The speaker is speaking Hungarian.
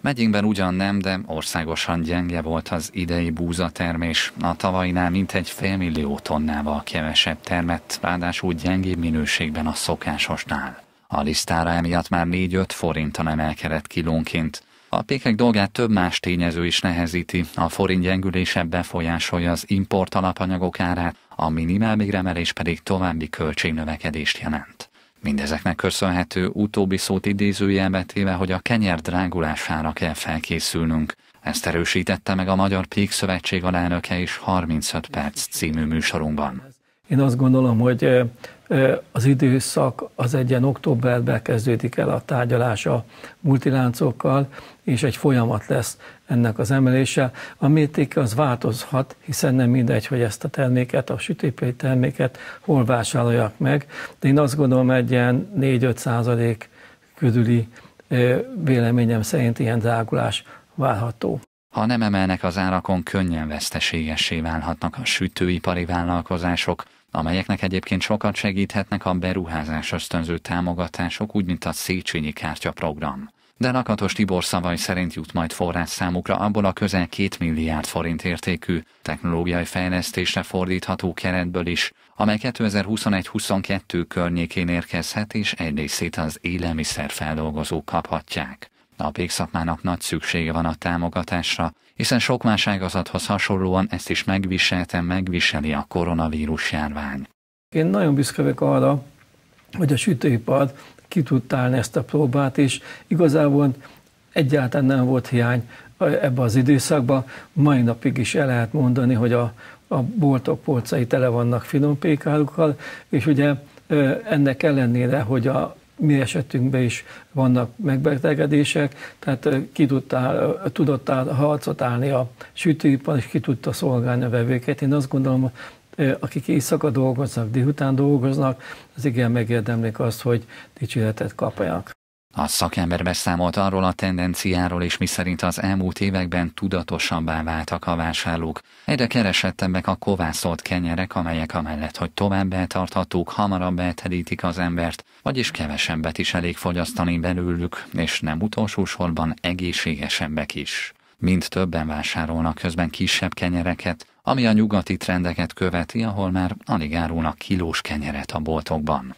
Megyénkben ugyan nem, de országosan gyenge volt az idei búzatermés. A tavainál mintegy félmillió tonnával kevesebb termett, ráadásul gyengébb minőségben a szokásosnál. A listára emiatt már 4-5 forintan emelkedett kilónként. A pékek dolgát több más tényező is nehezíti, a forint gyengülése befolyásolja az import alapanyagok árát, a minimálbéremelés pedig további költségnövekedést jelent. Mindezeknek köszönhető utóbbi szót idézőjelbe téve, hogy a kenyer drágulására kell felkészülnünk. Ezt erősítette meg a Magyar Pék Szövetség alelnöke is 35 perc című műsorunkban. Én azt gondolom, hogy eh, az időszak az egy ilyen októberben kezdődik el a tárgyalás a multiláncokkal, és egy folyamat lesz ennek az emelése. A mértéke az változhat, hiszen nem mindegy, hogy ezt a terméket, a sütőipari terméket hol vásároljak meg, de én azt gondolom egy ilyen 4-5 százalék körüli véleményem szerint ilyen drágulás várható. Ha nem emelnek az árakon, könnyen veszteségessé válhatnak a sütőipari vállalkozások, amelyeknek egyébként sokat segíthetnek a beruházás ösztönző támogatások, úgy mint a Széchenyi kártya program. De Lakatos Tibor szavai szerint jut majd forrás számukra abból a közel 2 milliárd forint értékű, technológiai fejlesztésre fordítható keretből is, amely 2021-22 környékén érkezhet, és egy részét az feldolgozók kaphatják. A végszakmának nagy szüksége van a támogatásra, hiszen sok más ágazathoz hasonlóan ezt is megviselte, megviseli a koronavírus járvány. Én nagyon büszke vagyok arra, hogy a sütőipar ki tudta állni ezt a próbát, és igazából egyáltalán nem volt hiány ebbe az időszakban. Mai napig is el lehet mondani, hogy a, a boltok polcai tele vannak finom pékárukkal, és ugye ennek ellenére, hogy a mi esetünkben is vannak megbetegedések, tehát ki tudtál, tudott áll, harcot állni a sütőipar, és ki tudta szolgálni a vevőket. Én azt gondolom, akik éjszaka dolgoznak, délután dolgoznak, az igen megérdemlik azt, hogy dicséretet kapjanak. A szakember beszámolt arról a tendenciáról és miszerint az elmúlt években tudatosabbá váltak a vásárlók. Egyre keresettebbek a kovászolt kenyerek, amelyek amellett, hogy tovább eltarthatók, hamarabb elterítik az embert, vagyis kevesebbet is elég fogyasztani belőlük, és nem utolsó sorban egészségesebbek is. Mind többen vásárolnak közben kisebb kenyereket, ami a nyugati trendeket követi, ahol már alig árulnak kilós kenyeret a boltokban.